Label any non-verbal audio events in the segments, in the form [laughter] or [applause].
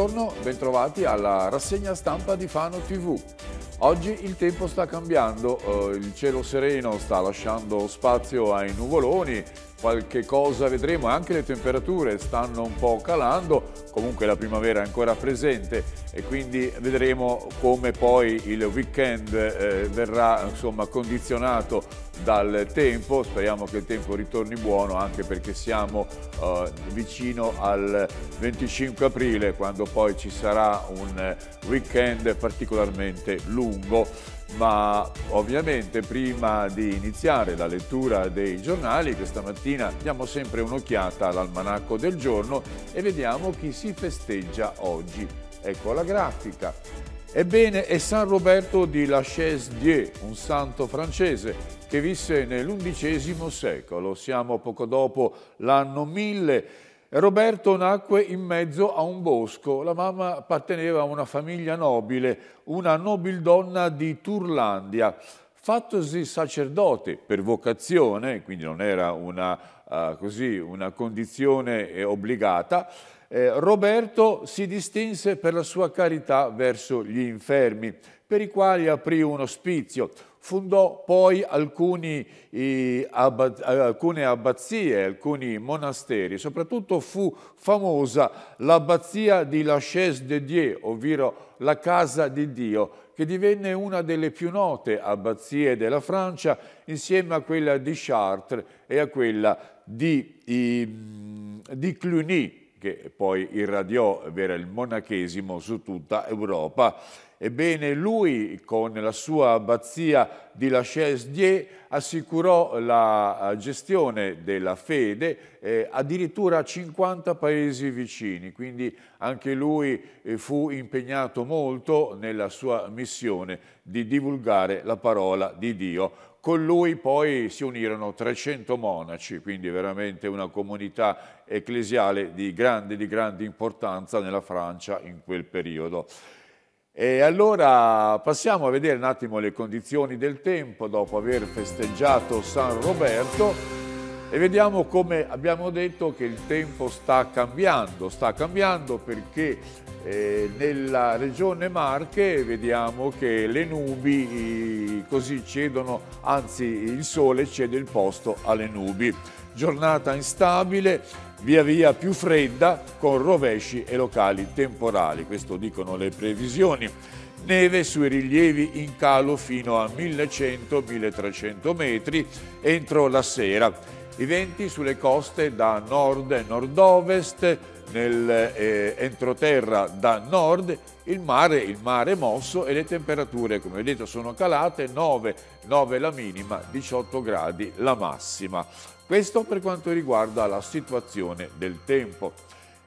Buongiorno, bentrovati alla rassegna stampa di Fano TV. Oggi il tempo sta cambiando, eh, il cielo sereno sta lasciando spazio ai nuvoloni, qualche cosa vedremo, anche le temperature stanno un po' calando, comunque la primavera è ancora presente e quindi vedremo come poi il weekend eh, verrà insomma, condizionato dal tempo, speriamo che il tempo ritorni buono anche perché siamo eh, vicino al 25 aprile quando poi ci sarà un weekend particolarmente lungo ma ovviamente prima di iniziare la lettura dei giornali questa mattina diamo sempre un'occhiata all'almanacco del giorno e vediamo chi si festeggia oggi. Ecco la grafica. Ebbene, è San Roberto di Lachaise Dieu, un santo francese che visse nell'undicesimo secolo. Siamo poco dopo l'anno 1000. Roberto nacque in mezzo a un bosco. La mamma apparteneva a una famiglia nobile, una nobildonna di Turlandia. Fattosi sacerdote per vocazione, quindi non era una, uh, così, una condizione eh, obbligata, eh, Roberto si distinse per la sua carità verso gli infermi, per i quali aprì un ospizio. Fondò poi alcuni, eh, abba alcune abbazie, alcuni monasteri. Soprattutto fu famosa l'abbazia di La Chaise de Dieu, ovvero la casa di Dio, che divenne una delle più note abbazie della Francia insieme a quella di Chartres e a quella di, eh, di Cluny, che poi irradiò vera il monachesimo su tutta Europa. Ebbene, lui con la sua abbazia di La Chaise-Dieu assicurò la eh, gestione della fede eh, addirittura a 50 paesi vicini, quindi anche lui eh, fu impegnato molto nella sua missione di divulgare la parola di Dio. Con lui poi si unirono 300 monaci, quindi veramente una comunità ecclesiale di grande, di grande importanza nella Francia in quel periodo. E allora passiamo a vedere un attimo le condizioni del tempo dopo aver festeggiato San Roberto. E vediamo come abbiamo detto che il tempo sta cambiando, sta cambiando perché eh, nella regione Marche vediamo che le nubi eh, così cedono, anzi il sole cede il posto alle nubi. Giornata instabile, via via più fredda con rovesci e locali temporali, questo dicono le previsioni. Neve sui rilievi in calo fino a 1100-1300 metri entro la sera i venti sulle coste da nord e nord-ovest, nell'entroterra eh, da nord, il mare, il mare mosso e le temperature, come vedete, sono calate, 9, 9 la minima, 18 gradi la massima. Questo per quanto riguarda la situazione del tempo.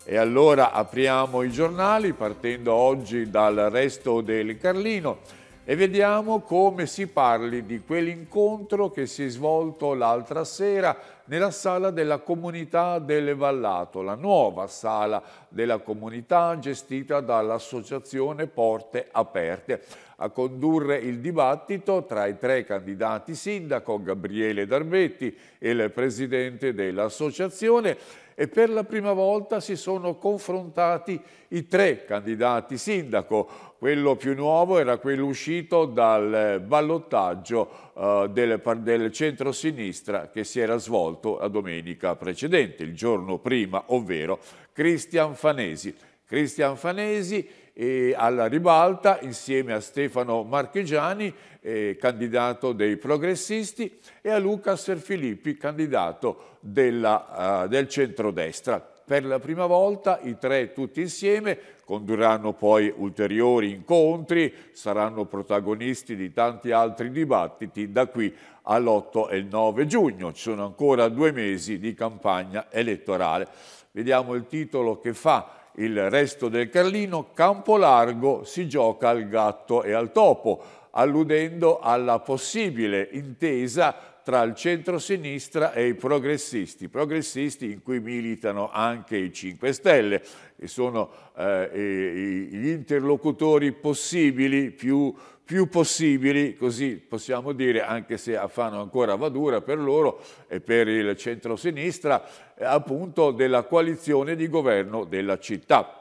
E allora apriamo i giornali partendo oggi dal resto del Carlino e vediamo come si parli di quell'incontro che si è svolto l'altra sera nella sala della comunità delle Vallato, la nuova sala della comunità gestita dall'associazione Porte Aperte a condurre il dibattito tra i tre candidati sindaco, Gabriele Darbetti e il presidente dell'associazione e per la prima volta si sono confrontati i tre candidati sindaco. Quello più nuovo era quello uscito dal ballottaggio eh, del, del centro-sinistra che si era svolto la domenica precedente, il giorno prima, ovvero Cristian Fanesi. Cristian Fanesi e alla ribalta insieme a Stefano Marchegiani, eh, candidato dei progressisti, e a Luca Serfilippi, candidato della, uh, del centrodestra. Per la prima volta i tre tutti insieme condurranno poi ulteriori incontri, saranno protagonisti di tanti altri dibattiti da qui all'8 e il 9 giugno. Ci sono ancora due mesi di campagna elettorale. Vediamo il titolo che fa il resto del Carlino, campo largo si gioca al gatto e al topo, alludendo alla possibile intesa tra il centro-sinistra e i progressisti, progressisti in cui militano anche i 5 Stelle, e sono eh, gli interlocutori possibili, più, più, possibili, così possiamo dire, anche se fanno ancora vadura per loro e per il centro-sinistra, eh, appunto della coalizione di governo della città.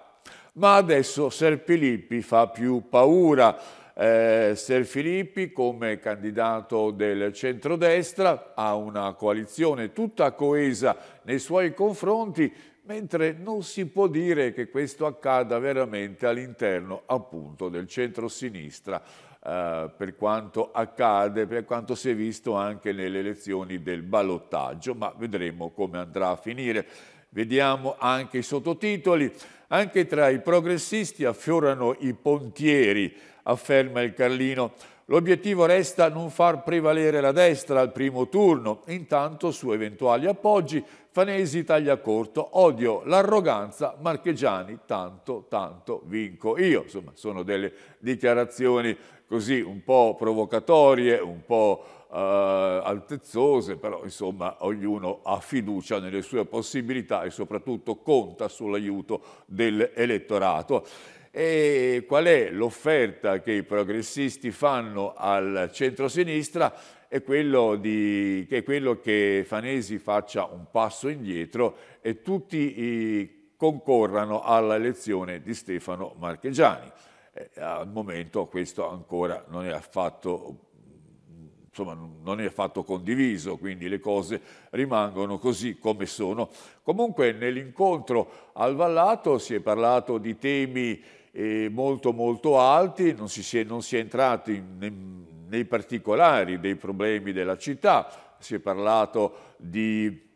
Ma adesso Serpilippi fa più paura, eh, Filippi come candidato del centrodestra a una coalizione tutta coesa nei suoi confronti, mentre non si può dire che questo accada veramente all'interno appunto del centro-sinistra. Eh, per quanto accade, per quanto si è visto anche nelle elezioni del ballottaggio, ma vedremo come andrà a finire. Vediamo anche i sottotitoli. Anche tra i progressisti affiorano i pontieri, afferma il Carlino. L'obiettivo resta non far prevalere la destra al primo turno. Intanto, su eventuali appoggi, Fanesi taglia corto. Odio l'arroganza, Marchegiani, tanto, tanto vinco io. Insomma, sono delle dichiarazioni così un po' provocatorie, un po' eh, altezzose, però insomma ognuno ha fiducia nelle sue possibilità e soprattutto conta sull'aiuto dell'elettorato. E qual è l'offerta che i progressisti fanno al centrosinistra? È quello, di, è quello che Fanesi faccia un passo indietro e tutti i concorrano alla elezione di Stefano Marchegiani. Eh, al momento questo ancora non è affatto insomma, non è affatto condiviso, quindi le cose rimangono così come sono. Comunque nell'incontro al Vallato si è parlato di temi eh, molto molto alti, non si, è, non si è entrati in, nei particolari dei problemi della città, si è parlato di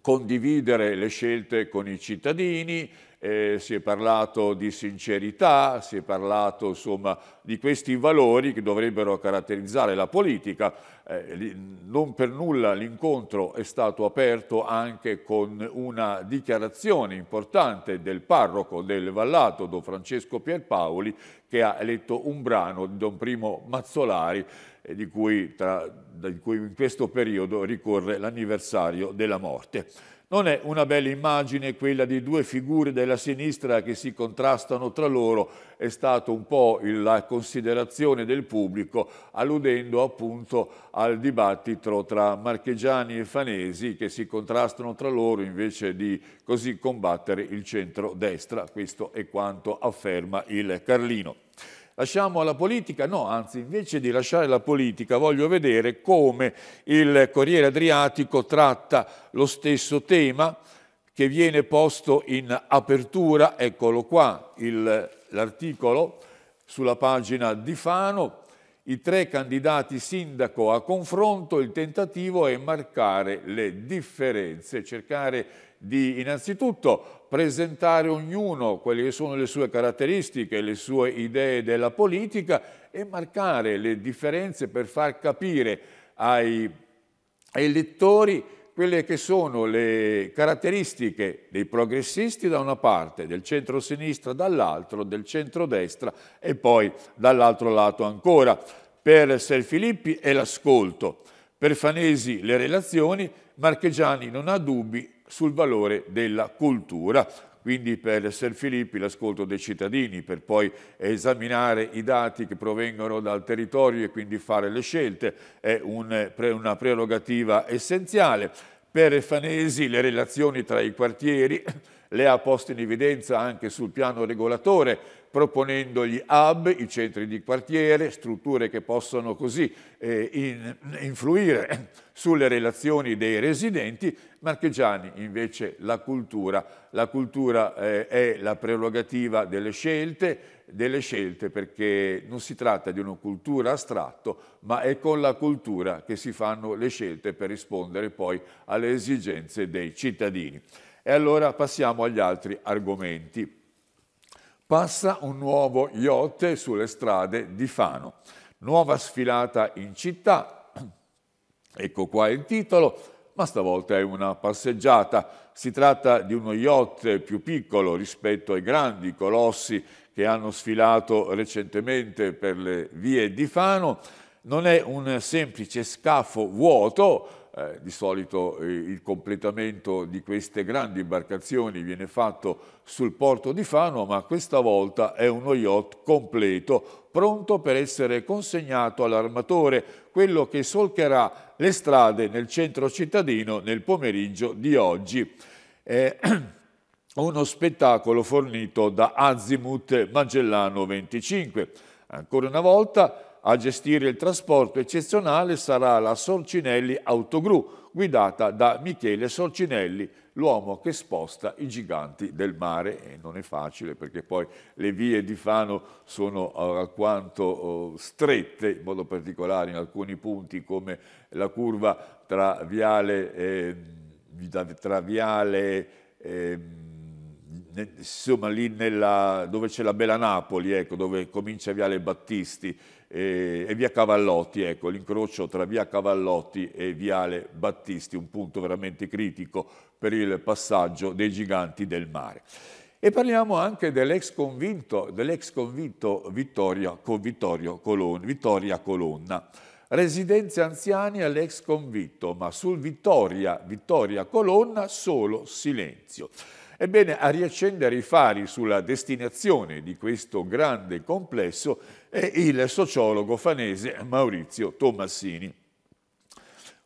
condividere le scelte con i cittadini, eh, si è parlato di sincerità, si è parlato insomma, di questi valori che dovrebbero caratterizzare la politica. Eh, non per nulla l'incontro è stato aperto anche con una dichiarazione importante del parroco del Vallato, Don Francesco Pierpaoli, che ha letto un brano di Don Primo Mazzolari, eh, di, cui tra, di cui in questo periodo ricorre l'anniversario della morte. Non è una bella immagine quella di due figure della sinistra che si contrastano tra loro, è stata un po' la considerazione del pubblico alludendo appunto al dibattito tra marchegiani e fanesi che si contrastano tra loro invece di così combattere il centro-destra. Questo è quanto afferma il Carlino. Lasciamo la politica? No, anzi, invece di lasciare la politica voglio vedere come il Corriere Adriatico tratta lo stesso tema che viene posto in apertura, eccolo qua, l'articolo sulla pagina di Fano, i tre candidati sindaco a confronto, il tentativo è marcare le differenze, cercare di innanzitutto presentare ognuno quelle che sono le sue caratteristiche, le sue idee della politica e marcare le differenze per far capire ai elettori quelle che sono le caratteristiche dei progressisti da una parte, del centro-sinistra dall'altro, del centro-destra e poi dall'altro lato ancora. Per Ser Filippi è l'ascolto, per Fanesi le relazioni, Marchegiani non ha dubbi sul valore della cultura quindi per Ser Filippi l'ascolto dei cittadini, per poi esaminare i dati che provengono dal territorio e quindi fare le scelte, è un, una prerogativa essenziale. Per Fanesi le relazioni tra i quartieri le ha poste in evidenza anche sul piano regolatore, proponendo gli hub, i centri di quartiere, strutture che possono così eh, in, influire sulle relazioni dei residenti. Marchegiani invece la cultura, la cultura eh, è la prerogativa delle scelte, delle scelte perché non si tratta di una cultura astratto, ma è con la cultura che si fanno le scelte per rispondere poi alle esigenze dei cittadini. E allora passiamo agli altri argomenti. Passa un nuovo yacht sulle strade di Fano. Nuova sfilata in città. [clears throat] Ecco qua il titolo, ma stavolta è una passeggiata. Si tratta di uno yacht più piccolo rispetto ai grandi colossi che hanno sfilato recentemente per le vie di Fano non è un semplice scafo vuoto, eh, di solito eh, il completamento di queste grandi imbarcazioni viene fatto sul porto di Fano, ma questa volta è uno yacht completo, pronto per essere consegnato all'armatore, quello che solcherà le strade nel centro cittadino nel pomeriggio di oggi. Eh, [clears throat] uno spettacolo fornito da Azimut Magellano 25. Ancora una volta a gestire il trasporto eccezionale sarà la Sorcinelli Autogru, guidata da Michele Sorcinelli, l'uomo che sposta i giganti del mare e non è facile perché poi le vie di Fano sono eh, alquanto eh, strette, in modo particolare in alcuni punti come la curva tra Viale, eh, tra viale eh, insomma lì nella, dove c'è la Bella Napoli, ecco, dove comincia Viale Battisti eh, e via Cavallotti, ecco, l'incrocio tra via Cavallotti e Viale Battisti, un punto veramente critico per il passaggio dei giganti del mare. E parliamo anche dell'ex convinto, dell convinto Vittoria, Colon, Vittoria Colonna. Residenze anziani all'ex convitto, ma sul Vittoria, Vittoria Colonna solo silenzio. Ebbene, a riaccendere i fari sulla destinazione di questo grande complesso è il sociologo fanese Maurizio Tommassini.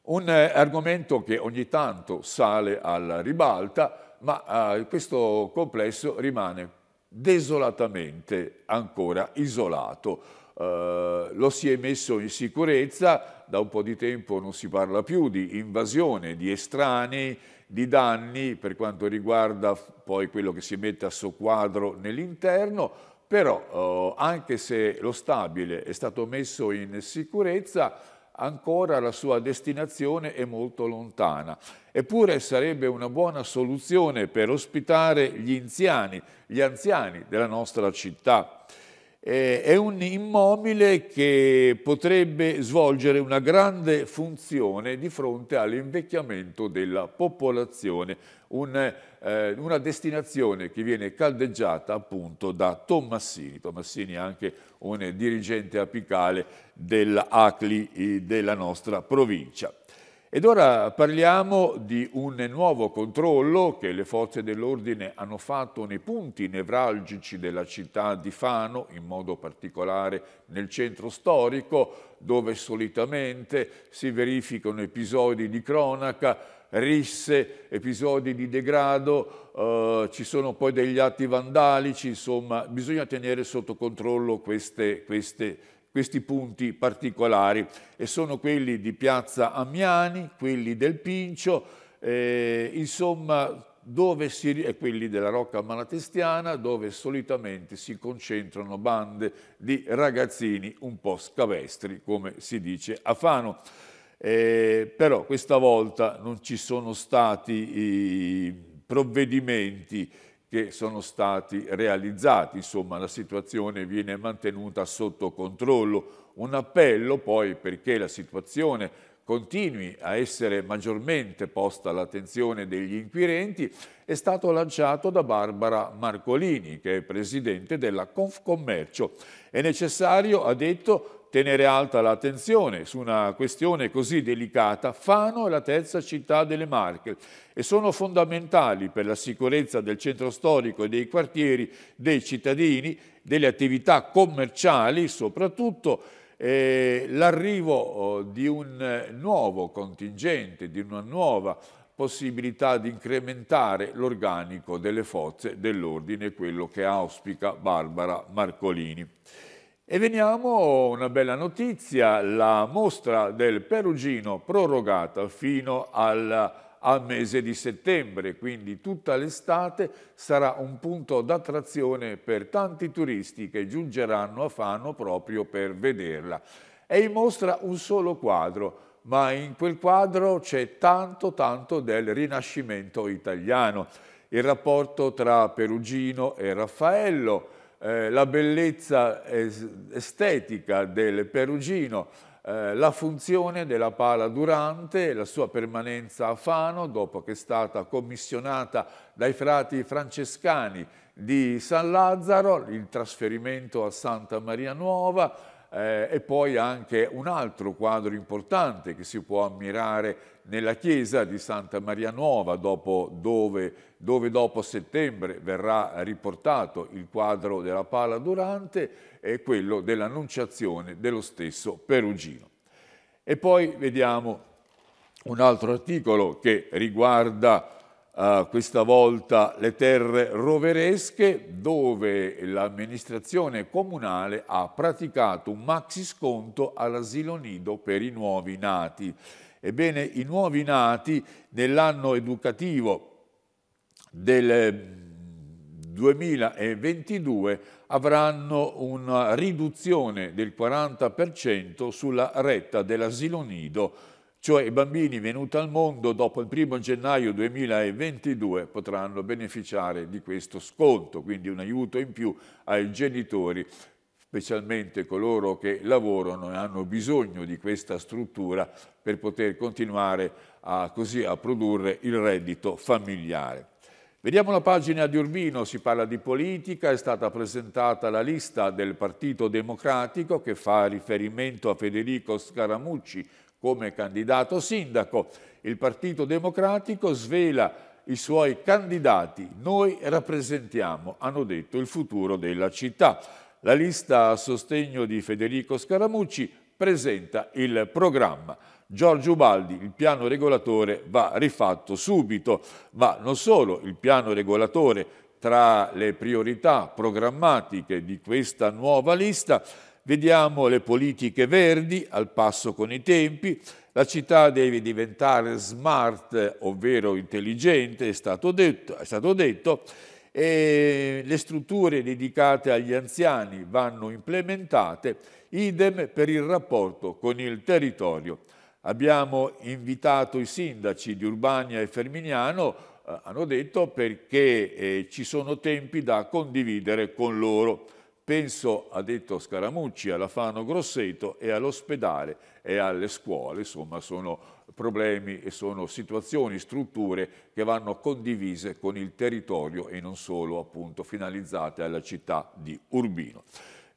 Un eh, argomento che ogni tanto sale alla ribalta, ma eh, questo complesso rimane desolatamente ancora isolato. Uh, lo si è messo in sicurezza, da un po' di tempo non si parla più di invasione, di estranei, di danni per quanto riguarda poi quello che si mette a soqquadro nell'interno, però eh, anche se lo stabile è stato messo in sicurezza, ancora la sua destinazione è molto lontana. Eppure sarebbe una buona soluzione per ospitare gli anziani, gli anziani della nostra città eh, è un immobile che potrebbe svolgere una grande funzione di fronte all'invecchiamento della popolazione, un, eh, una destinazione che viene caldeggiata appunto da Tommassini. Tommassini è anche un dirigente apicale dell'Acli eh, della nostra provincia. Ed ora parliamo di un nuovo controllo che le forze dell'ordine hanno fatto nei punti nevralgici della città di Fano, in modo particolare nel centro storico, dove solitamente si verificano episodi di cronaca, risse, episodi di degrado, eh, ci sono poi degli atti vandalici, insomma bisogna tenere sotto controllo queste, queste questi punti particolari e sono quelli di Piazza Ammiani, quelli del Pincio, eh, insomma dove si, e quelli della Rocca Malatestiana, dove solitamente si concentrano bande di ragazzini un po' scavestri, come si dice a Fano. Eh, però questa volta non ci sono stati i provvedimenti che sono stati realizzati, insomma la situazione viene mantenuta sotto controllo. Un appello poi perché la situazione continui a essere maggiormente posta all'attenzione degli inquirenti è stato lanciato da Barbara Marcolini, che è presidente della Confcommercio. È necessario, ha detto, tenere alta l'attenzione su una questione così delicata, Fano è la terza città delle Marche e sono fondamentali per la sicurezza del centro storico e dei quartieri, dei cittadini, delle attività commerciali soprattutto, eh, l'arrivo oh, di un eh, nuovo contingente, di una nuova possibilità di incrementare l'organico delle forze dell'ordine, quello che auspica Barbara Marcolini. E veniamo a una bella notizia, la mostra del Perugino prorogata fino al, al mese di settembre, quindi tutta l'estate sarà un punto d'attrazione per tanti turisti che giungeranno a Fano proprio per vederla. È in mostra un solo quadro, ma in quel quadro c'è tanto tanto del Rinascimento italiano, il rapporto tra Perugino e Raffaello, eh, la bellezza estetica del Perugino, eh, la funzione della pala durante, la sua permanenza a Fano dopo che è stata commissionata dai frati francescani di San Lazzaro, il trasferimento a Santa Maria Nuova, eh, e poi anche un altro quadro importante che si può ammirare nella chiesa di Santa Maria Nuova, dopo, dove, dove, dopo settembre verrà riportato il quadro della pala durante e quello dell'annunciazione dello stesso Perugino. E poi vediamo un altro articolo che riguarda Uh, questa volta le terre roveresche dove l'amministrazione comunale ha praticato un maxi sconto all'asilo nido per i nuovi nati. Ebbene, i nuovi nati nell'anno educativo del 2022 mm, avranno una riduzione del 40% sulla retta dell'asilo nido cioè i bambini venuti al mondo dopo il 1 gennaio 2022 potranno beneficiare di questo sconto, quindi un aiuto in più ai genitori, specialmente coloro che lavorano e hanno bisogno di questa struttura per poter continuare a, così a produrre il reddito familiare. Vediamo la pagina di Urbino, si parla di politica, è stata presentata la lista del Partito Democratico che fa riferimento a Federico Scaramucci, come candidato sindaco. Il Partito Democratico svela i suoi candidati. Noi rappresentiamo, hanno detto, il futuro della città. La lista a sostegno di Federico Scaramucci presenta il programma. Giorgio Ubaldi, il piano regolatore va rifatto subito, ma non solo il piano regolatore tra le priorità programmatiche di questa nuova lista Vediamo le politiche verdi al passo con i tempi, la città deve diventare smart, ovvero intelligente, è stato detto, è stato detto e le strutture dedicate agli anziani vanno implementate, idem per il rapporto con il territorio. Abbiamo invitato i sindaci di Urbania e Ferminiano, eh, hanno detto perché eh, ci sono tempi da condividere con loro. Penso, ha detto Scaramucci, alla Fano Grosseto e all'ospedale e alle scuole, insomma sono problemi e sono situazioni, strutture che vanno condivise con il territorio e non solo appunto finalizzate alla città di Urbino.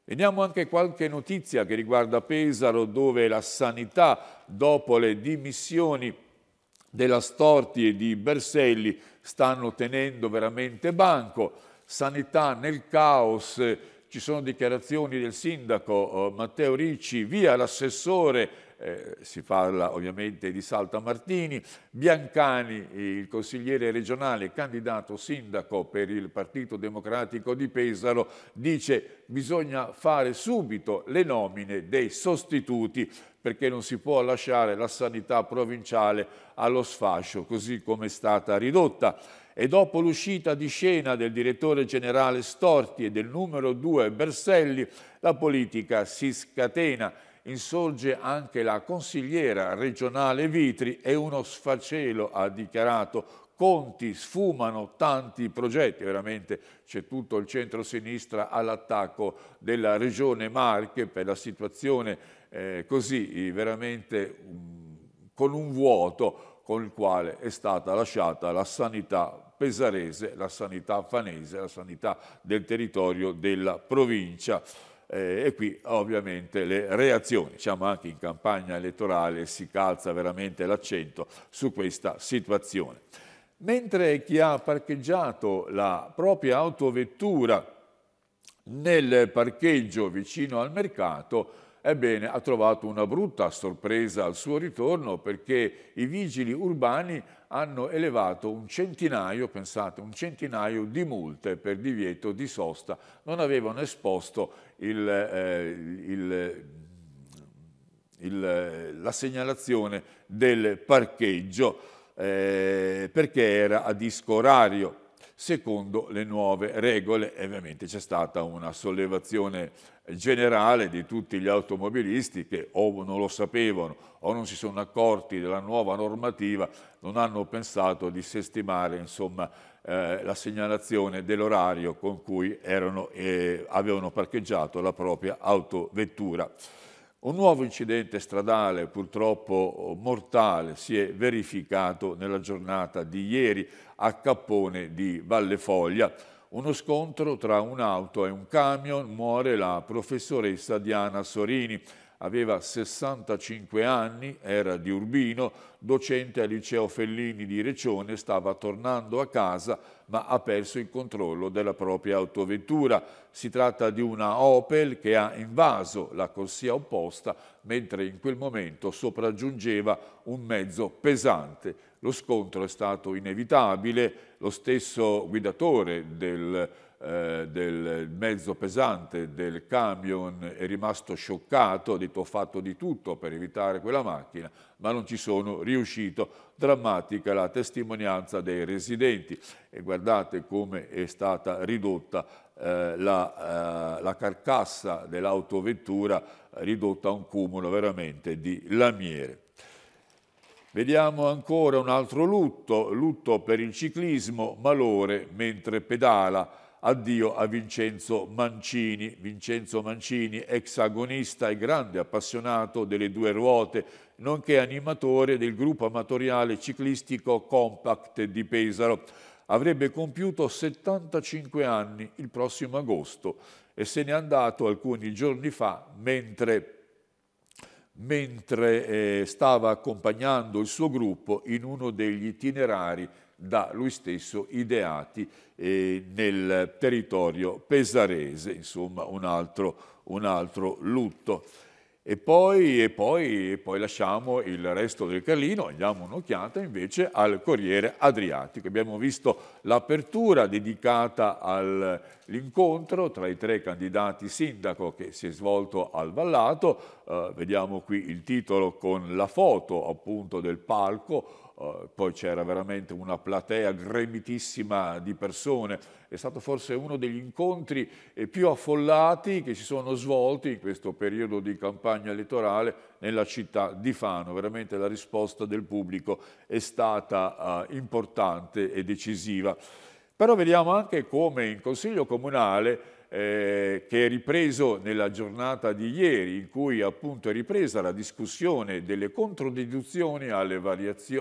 Vediamo anche qualche notizia che riguarda Pesaro dove la sanità dopo le dimissioni della Storti e di Berselli stanno tenendo veramente banco. Sanità nel caos, ci sono dichiarazioni del sindaco eh, Matteo Ricci, via l'assessore, eh, si parla ovviamente di Salta Martini, Biancani, il consigliere regionale, candidato sindaco per il Partito Democratico di Pesaro, dice bisogna fare subito le nomine dei sostituti perché non si può lasciare la sanità provinciale allo sfascio così come è stata ridotta e dopo l'uscita di scena del direttore generale Storti e del numero 2 Berselli, la politica si scatena, insorge anche la consigliera regionale Vitri e uno sfacelo ha dichiarato conti, sfumano tanti progetti, veramente c'è tutto il centro-sinistra all'attacco della regione Marche per la situazione eh, così eh, veramente um, con un vuoto con il quale è stata lasciata la sanità pesarese, la sanità fanese, la sanità del territorio della provincia. Eh, e qui ovviamente le reazioni, diciamo anche in campagna elettorale si calza veramente l'accento su questa situazione. Mentre chi ha parcheggiato la propria autovettura nel parcheggio vicino al mercato, ebbene ha trovato una brutta sorpresa al suo ritorno perché i vigili urbani hanno elevato un centinaio, pensate, un centinaio di multe per divieto di sosta. Non avevano esposto il, eh, il, il, la segnalazione del parcheggio eh, perché era a disco orario secondo le nuove regole. ovviamente c'è stata una sollevazione generale di tutti gli automobilisti che o non lo sapevano o non si sono accorti della nuova normativa, non hanno pensato di sestimare insomma, eh, la segnalazione dell'orario con cui erano, eh, avevano parcheggiato la propria autovettura. Un nuovo incidente stradale purtroppo mortale si è verificato nella giornata di ieri a Cappone di Valle Foglia, uno scontro tra un'auto e un camion, muore la professoressa Diana Sorini. Aveva 65 anni, era di Urbino, docente al liceo Fellini di Recione, stava tornando a casa ma ha perso il controllo della propria autovettura. Si tratta di una Opel che ha invaso la corsia opposta mentre in quel momento sopraggiungeva un mezzo pesante. Lo scontro è stato inevitabile, lo stesso guidatore del, eh, del mezzo pesante del camion è rimasto scioccato, ha detto ho fatto di tutto per evitare quella macchina, ma non ci sono riuscito. Drammatica la testimonianza dei residenti e guardate come è stata ridotta eh, la, eh, la carcassa dell'autovettura, ridotta a un cumulo veramente di lamiere. Vediamo ancora un altro lutto, lutto per il ciclismo, malore mentre pedala. Addio a Vincenzo Mancini. Vincenzo Mancini, ex agonista e grande appassionato delle due ruote, nonché animatore del gruppo amatoriale ciclistico Compact di Pesaro. Avrebbe compiuto 75 anni il prossimo agosto e se n'è andato alcuni giorni fa mentre mentre eh, stava accompagnando il suo gruppo in uno degli itinerari da lui stesso ideati eh, nel territorio pesarese, insomma un altro, un altro lutto. E poi, e, poi, e poi, lasciamo il resto del Carlino, andiamo un'occhiata invece al Corriere Adriatico. Abbiamo visto l'apertura dedicata all'incontro tra i tre candidati sindaco che si è svolto al Vallato, eh, vediamo qui il titolo con la foto appunto del palco, eh, poi c'era veramente una platea gremitissima di persone, è stato forse uno degli incontri eh, più affollati che si sono svolti in questo periodo di campagna elettorale nella città di Fano, veramente la risposta del pubblico è stata uh, importante e decisiva. Però vediamo anche come in Consiglio Comunale eh, che è ripreso nella giornata di ieri, in cui appunto è ripresa la discussione delle controdeduzioni alle,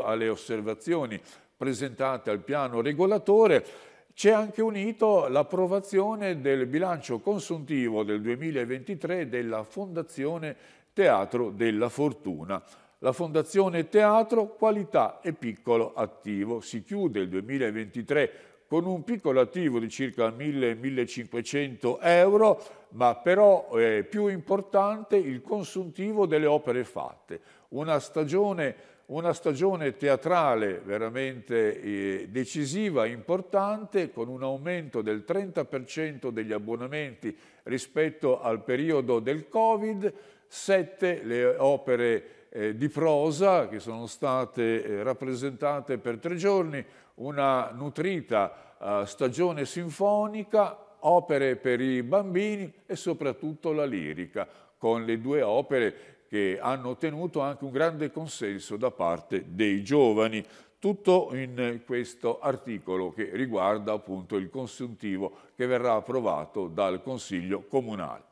alle osservazioni presentate al piano regolatore, c'è anche unito l'approvazione del bilancio consuntivo del 2023 della Fondazione Teatro della Fortuna. La Fondazione Teatro Qualità e Piccolo Attivo si chiude il 2023 con un piccolo attivo di circa 1000-1500 euro, ma però è eh, più importante il consuntivo delle opere fatte. Una stagione, una stagione teatrale veramente eh, decisiva, importante, con un aumento del 30% degli abbonamenti rispetto al periodo del Covid, sette le opere eh, di prosa che sono state eh, rappresentate per tre giorni, una nutrita eh, stagione sinfonica, opere per i bambini e soprattutto la lirica, con le due opere che hanno ottenuto anche un grande consenso da parte dei giovani. Tutto in questo articolo che riguarda appunto il consuntivo che verrà approvato dal Consiglio Comunale.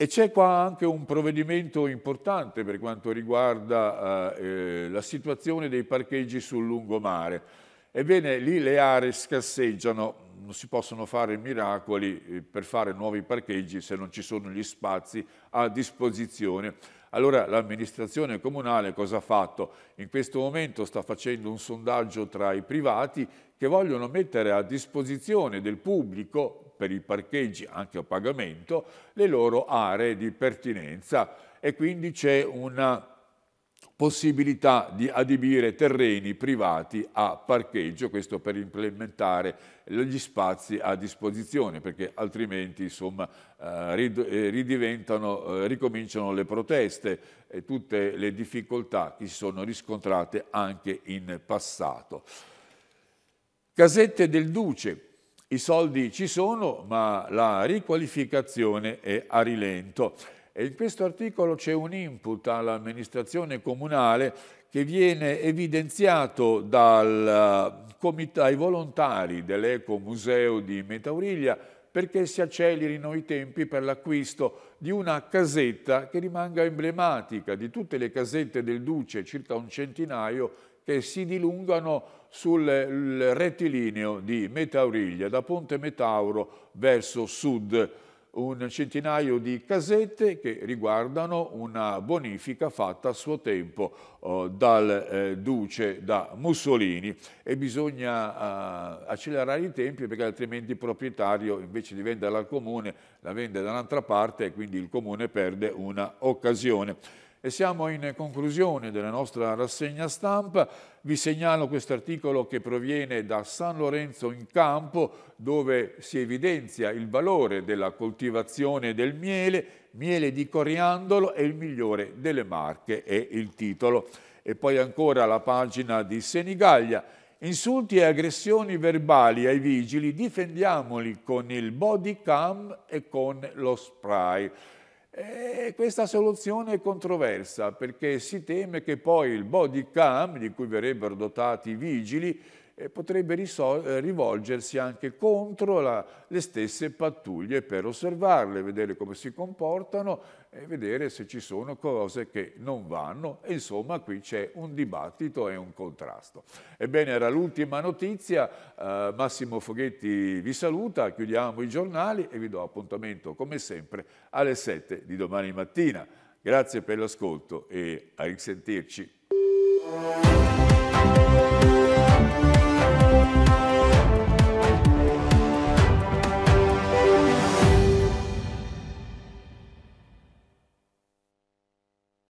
E c'è qua anche un provvedimento importante per quanto riguarda eh, eh la situazione dei parcheggi sul lungomare. Ebbene, lì le aree scasseggiano, non si possono fare miracoli eh, per fare nuovi parcheggi se non ci sono gli spazi a disposizione. Allora l'amministrazione comunale cosa ha fatto? In questo momento sta facendo un sondaggio tra i privati che vogliono mettere a disposizione del pubblico per i parcheggi anche a pagamento le loro aree di pertinenza e quindi c'è una possibilità di adibire terreni privati a parcheggio, questo per implementare gli spazi a disposizione, perché altrimenti insomma, eh, eh, ridiventano, eh, ricominciano le proteste e tutte le difficoltà che si sono riscontrate anche in passato. Casette del Duce, i soldi ci sono, ma la riqualificazione è a rilento. E in questo articolo c'è un input all'amministrazione comunale che viene evidenziato dal, eh, dai volontari dell'Ecomuseo di Metauriglia perché si accelerino i tempi per l'acquisto di una casetta che rimanga emblematica di tutte le casette del Duce, circa un centinaio, che si dilungano sul rettilineo di Metauriglia, da Ponte Metauro verso sud, un centinaio di casette che riguardano una bonifica fatta a suo tempo oh, dal eh, duce da Mussolini e bisogna eh, accelerare i tempi perché altrimenti il proprietario invece di venderla al comune la vende da un'altra parte e quindi il comune perde un'occasione. E siamo in conclusione della nostra rassegna stampa. Vi segnalo questo articolo che proviene da San Lorenzo in Campo, dove si evidenzia il valore della coltivazione del miele. Miele di coriandolo è il migliore delle marche, è il titolo. E poi ancora la pagina di Senigallia. Insulti e aggressioni verbali ai vigili difendiamoli con il body cam e con lo spray. E eh, questa soluzione è controversa perché si teme che poi il body cam di cui verrebbero dotati i vigili potrebbe eh, rivolgersi anche contro la, le stesse pattuglie per osservarle, vedere come si comportano e vedere se ci sono cose che non vanno. E insomma, qui c'è un dibattito e un contrasto. Ebbene, era l'ultima notizia. Eh, Massimo Foghetti vi saluta, chiudiamo i giornali e vi do appuntamento, come sempre, alle 7 di domani mattina. Grazie per l'ascolto e a risentirci.